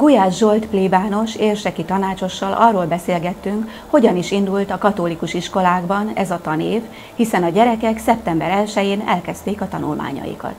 Gulyás Zsolt plébános érseki tanácsossal arról beszélgettünk, hogyan is indult a katolikus iskolákban ez a tanév, hiszen a gyerekek szeptember 1-én elkezdték a tanulmányaikat.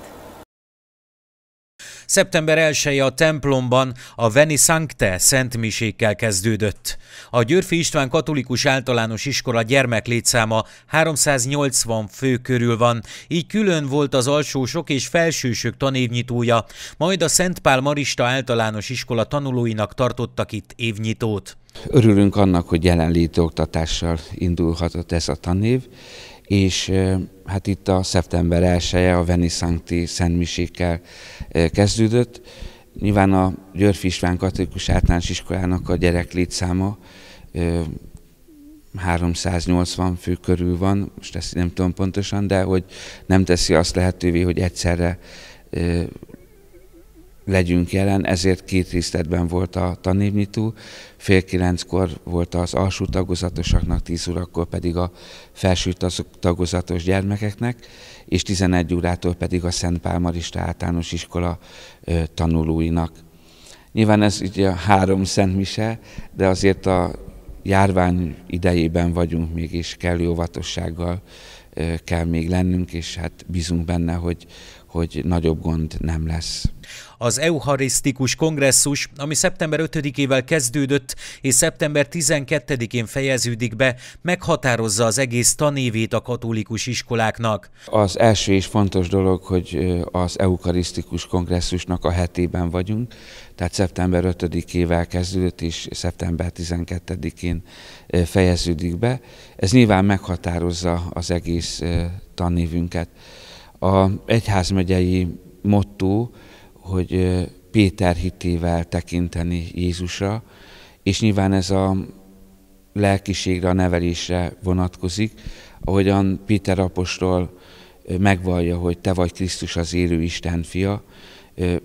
Szeptember 1 -e a templomban a Veni Sancte szent misékkel kezdődött. A Györfi István Katolikus Általános Iskola gyermeklétszáma 380 fő körül van, így külön volt az alsósok és felsősök tanévnyitója, majd a Szentpál Marista Általános Iskola tanulóinak tartottak itt évnyitót. Örülünk annak, hogy jelenléti oktatással indulhatott ez a tanév, és hát itt a szeptember 1 -e a Veniszanti Szentmisékkel kezdődött. Nyilván a Györfi István Katolikus Általános Iskolának a gyerek létszáma 380 fő körül van, most ezt nem tudom pontosan, de hogy nem teszi azt lehetővé, hogy egyszerre legyünk jelen, ezért két részletben volt a tanévnyitó, fél kilenckor volt az alsó tagozatosaknak, tíz órakor pedig a felső tagozatos gyermekeknek, és 11 órától pedig a Szent Pálmarista általános iskola tanulóinak. Nyilván ez ugye a három Szent Mise, de azért a járvány idejében vagyunk mégis kellő óvatossággal kell még lennünk, és hát bízunk benne, hogy, hogy nagyobb gond nem lesz. Az Eucharisztikus kongresszus, ami szeptember 5-ével kezdődött és szeptember 12-én fejeződik be, meghatározza az egész tanévét a katolikus iskoláknak. Az első és fontos dolog, hogy az Eucharisztikus kongresszusnak a hetében vagyunk, tehát szeptember 5-ével kezdődött, és szeptember 12-én fejeződik be. Ez nyilván meghatározza az egész tanévünket. A egyházmegyei motto, hogy Péter hitével tekinteni Jézusra, és nyilván ez a lelkiségre, a nevelésre vonatkozik, ahogyan Péter apostol megvallja, hogy te vagy Krisztus az élő Isten fia,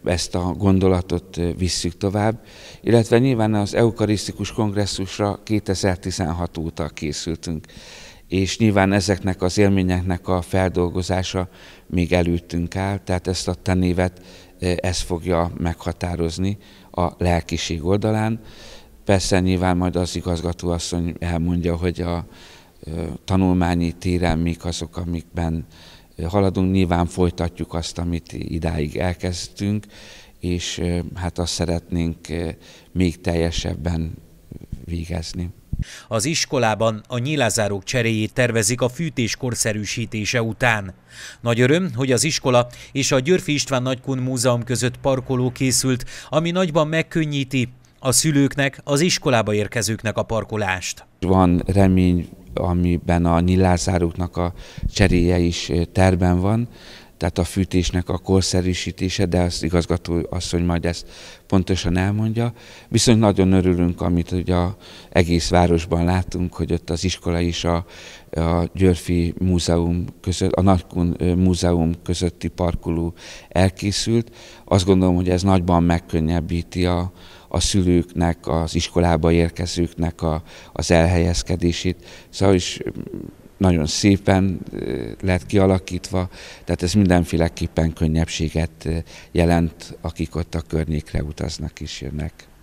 ezt a gondolatot visszük tovább, illetve nyilván az eukarisztikus kongresszusra 2016 óta készültünk, és nyilván ezeknek az élményeknek a feldolgozása még előttünk áll, tehát ezt a tanévet ez fogja meghatározni a lelkiség oldalán. Persze nyilván majd az igazgatóasszony elmondja, hogy a tanulmányi téren mik azok, amikben haladunk, nyilván folytatjuk azt, amit idáig elkezdtünk, és hát azt szeretnénk még teljesebben végezni. Az iskolában a nyilázárók cseréjét tervezik a fűtés korszerűsítése után. Nagy öröm, hogy az iskola és a Györfi István Nagykun Múzeum között parkoló készült, ami nagyban megkönnyíti a szülőknek, az iskolába érkezőknek a parkolást. Van remény amiben a nyillázáruknak a cseréje is terben van, tehát a fűtésnek a korszerűsítése, de az igazgató asszony majd ezt pontosan elmondja. Viszont nagyon örülünk, amit ugye a egész városban látunk, hogy ott az iskola is a, a Györfi Múzeum között, a Nagykun Múzeum közötti parkoló elkészült. Azt gondolom, hogy ez nagyban megkönnyebbíti a, a szülőknek, az iskolába érkezőknek a, az elhelyezkedését. Szóval is nagyon szépen lett kialakítva, tehát ez mindenféleképpen könnyebbséget jelent, akik ott a környékre utaznak és jönnek.